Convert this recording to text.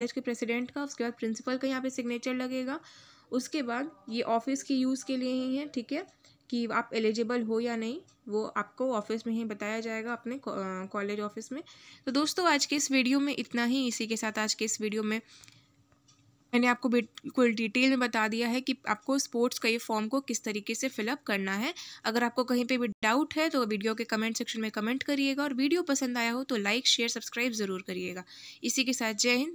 college के president का उसके बाद प्रिंसिपल का यहाँ पे सिग्नेचर लगेगा उसके बाद ये ऑफिस के यूज़ के लिए ही है ठीक है कि आप एलिजिबल हो या नहीं वो आपको ऑफिस में ही बताया जाएगा अपने कॉलेज ऑफिस में तो दोस्तों आज के इस वीडियो में इतना ही इसी के साथ आज के इस वीडियो में मैंने आपको बिल्कुल डिटेल में बता दिया है कि आपको स्पोर्ट्स का ये फॉर्म को किस तरीके से फिलअप करना है अगर आपको कहीं पे भी डाउट है तो वीडियो के कमेंट सेक्शन में कमेंट करिएगा और वीडियो पसंद आया हो तो लाइक शेयर सब्सक्राइब ज़रूर करिएगा इसी के साथ जय हिंद